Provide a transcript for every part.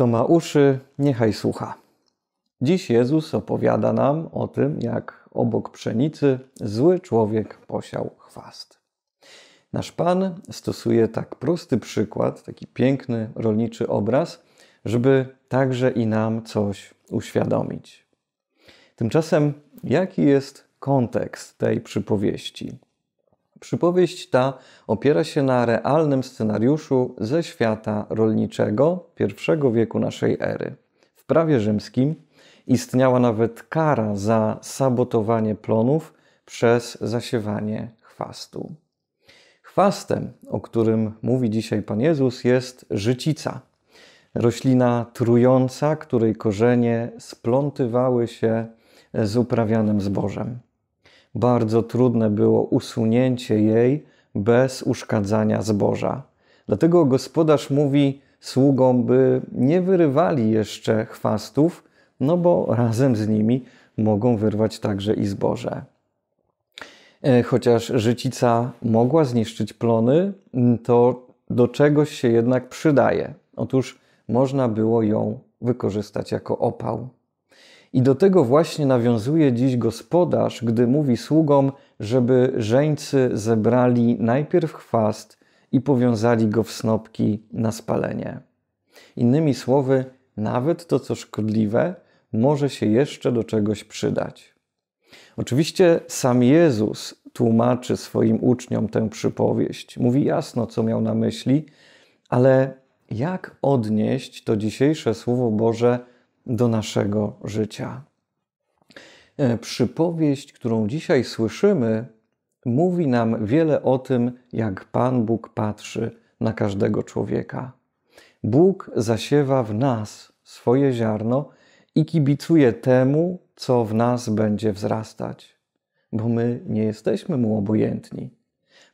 Kto ma uszy, niechaj słucha. Dziś Jezus opowiada nam o tym, jak obok pszenicy zły człowiek posiał chwast. Nasz Pan stosuje tak prosty przykład, taki piękny rolniczy obraz, żeby także i nam coś uświadomić. Tymczasem, jaki jest kontekst tej przypowieści? Przypowieść ta opiera się na realnym scenariuszu ze świata rolniczego I wieku naszej ery. W prawie rzymskim istniała nawet kara za sabotowanie plonów przez zasiewanie chwastu. Chwastem, o którym mówi dzisiaj Pan Jezus, jest życica, roślina trująca, której korzenie splątywały się z uprawianym zbożem bardzo trudne było usunięcie jej bez uszkadzania zboża. Dlatego gospodarz mówi sługom, by nie wyrywali jeszcze chwastów, no bo razem z nimi mogą wyrwać także i zboże. E, chociaż życica mogła zniszczyć plony, mm, to do czegoś się jednak przydaje. Otóż można było ją wykorzystać jako opał. I do tego właśnie nawiązuje dziś gospodarz, gdy mówi sługom, żeby żeńcy zebrali najpierw chwast i powiązali go w snopki na spalenie. Innymi słowy, nawet to, co szkodliwe, może się jeszcze do czegoś przydać. Oczywiście sam Jezus tłumaczy swoim uczniom tę przypowieść. Mówi jasno, co miał na myśli, ale jak odnieść to dzisiejsze Słowo Boże do naszego życia. E, przypowieść, którą dzisiaj słyszymy, mówi nam wiele o tym, jak Pan Bóg patrzy na każdego człowieka. Bóg zasiewa w nas swoje ziarno i kibicuje temu, co w nas będzie wzrastać, bo my nie jesteśmy mu obojętni.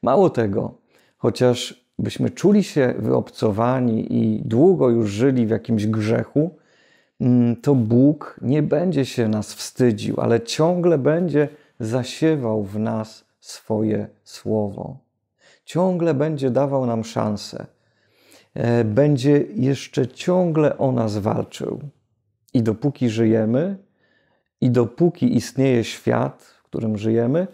Mało tego, chociaż byśmy czuli się wyobcowani i długo już żyli w jakimś grzechu, Mm, to Bóg nie będzie się nas wstydził, ale ciągle będzie zasiewał w nas swoje słowo. Ciągle będzie dawał nam szansę. E, będzie jeszcze ciągle o nas walczył. I dopóki żyjemy, i dopóki istnieje świat, w którym żyjemy,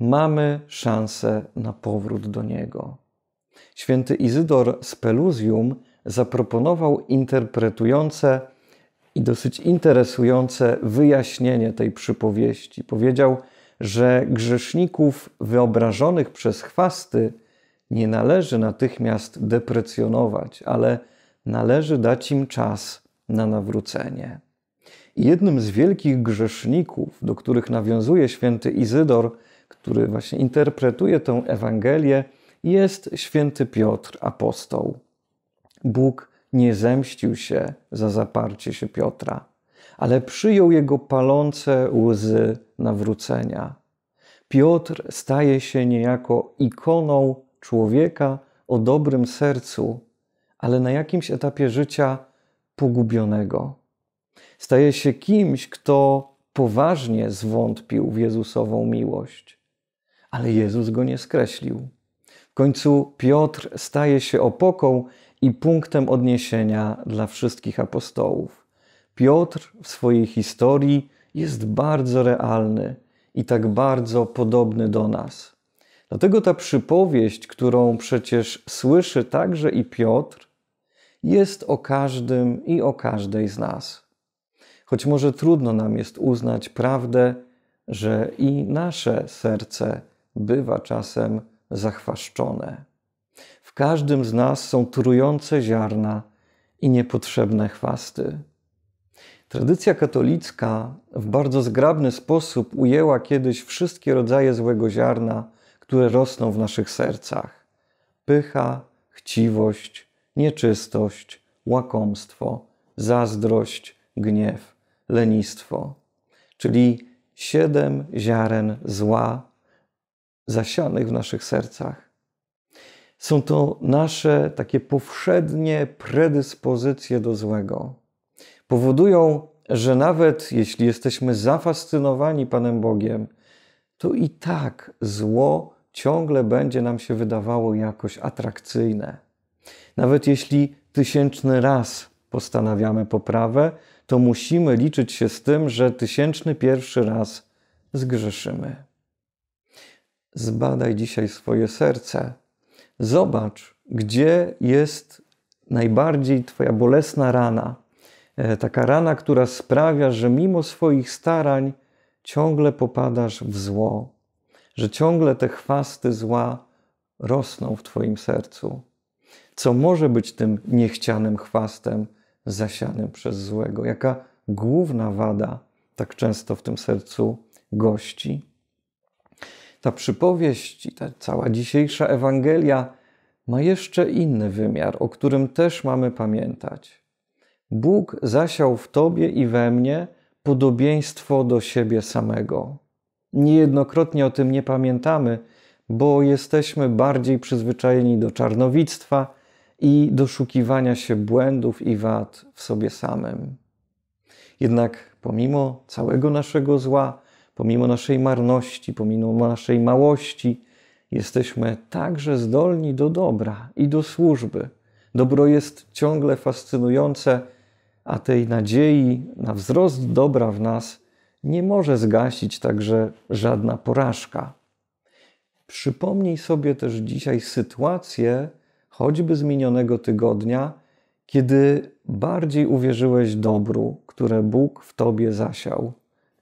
mamy szansę na powrót do niego. Święty Izydor z Peluzium zaproponował interpretujące i dosyć interesujące wyjaśnienie tej przypowieści. Powiedział, że grzeszników wyobrażonych przez chwasty nie należy natychmiast deprecjonować, ale należy dać im czas na nawrócenie. Jednym z wielkich grzeszników, do których nawiązuje święty Izydor, który właśnie interpretuje tę Ewangelię, jest święty Piotr, apostoł. Bóg nie zemścił się za zaparcie się Piotra, ale przyjął jego palące łzy nawrócenia. Piotr staje się niejako ikoną człowieka o dobrym sercu, ale na jakimś etapie życia pogubionego. Staje się kimś, kto poważnie zwątpił w Jezusową miłość, ale Jezus go nie skreślił. W końcu Piotr staje się opoką, i punktem odniesienia dla wszystkich apostołów. Piotr w swojej historii jest bardzo realny i tak bardzo podobny do nas. Dlatego ta przypowieść, którą przecież słyszy także i Piotr, jest o każdym i o każdej z nas. Choć może trudno nam jest uznać prawdę, że i nasze serce bywa czasem zachwaszczone. W każdym z nas są trujące ziarna i niepotrzebne chwasty. Tradycja katolicka w bardzo zgrabny sposób ujęła kiedyś wszystkie rodzaje złego ziarna, które rosną w naszych sercach: pycha, chciwość, nieczystość, łakomstwo, zazdrość, gniew, lenistwo. Czyli siedem ziaren zła zasianych w naszych sercach. Są to nasze takie powszednie predyspozycje do złego. Powodują, że nawet jeśli jesteśmy zafascynowani Panem Bogiem, to i tak zło ciągle będzie nam się wydawało jakoś atrakcyjne. Nawet jeśli tysięczny raz postanawiamy poprawę, to musimy liczyć się z tym, że tysięczny pierwszy raz zgrzeszymy. Zbadaj dzisiaj swoje serce Zobacz, gdzie jest najbardziej Twoja bolesna rana. E, taka rana, która sprawia, że mimo swoich starań ciągle popadasz w zło, że ciągle te chwasty zła rosną w Twoim sercu. Co może być tym niechcianym chwastem zasianym przez złego? Jaka główna wada tak często w tym sercu gości? ta przypowieść i ta cała dzisiejsza Ewangelia ma jeszcze inny wymiar, o którym też mamy pamiętać. Bóg zasiał w tobie i we mnie podobieństwo do siebie samego. Niejednokrotnie o tym nie pamiętamy, bo jesteśmy bardziej przyzwyczajeni do czarnowictwa i do szukiwania się błędów i wad w sobie samym. Jednak pomimo całego naszego zła, pomimo naszej marności, pomimo naszej małości, jesteśmy także zdolni do dobra i do służby. Dobro jest ciągle fascynujące, a tej nadziei na wzrost dobra w nas nie może zgasić także żadna porażka. Przypomnij sobie też dzisiaj sytuację, choćby z minionego tygodnia, kiedy bardziej uwierzyłeś dobru, które Bóg w tobie zasiał,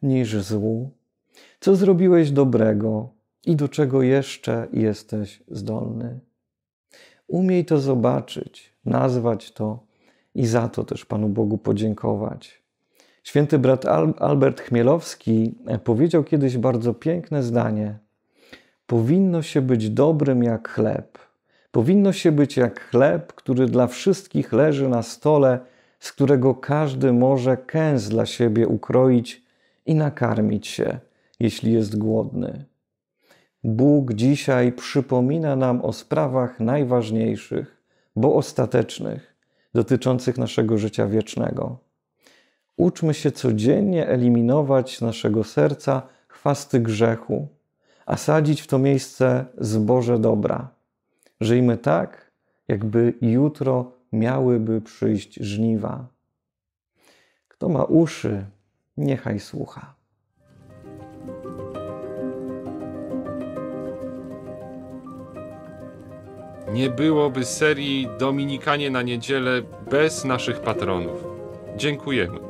niż złu, co zrobiłeś dobrego i do czego jeszcze jesteś zdolny. Umiej to zobaczyć, nazwać to i za to też Panu Bogu podziękować. Święty brat Albert Chmielowski e, powiedział kiedyś bardzo piękne zdanie: Powinno się być dobrym jak chleb. Powinno się być jak chleb, który dla wszystkich leży na stole, z którego każdy może kęs dla siebie ukroić i nakarmić się jeśli jest głodny. Bóg dzisiaj przypomina nam o sprawach najważniejszych, bo ostatecznych, dotyczących naszego życia wiecznego. Uczmy się codziennie eliminować z naszego serca chwasty grzechu, a sadzić w to miejsce zboże dobra. Żyjmy tak, jakby jutro miałyby przyjść żniwa. Kto ma uszy, niechaj słucha. nie byłoby serii Dominikanie na niedzielę bez naszych patronów. Dziękujemy.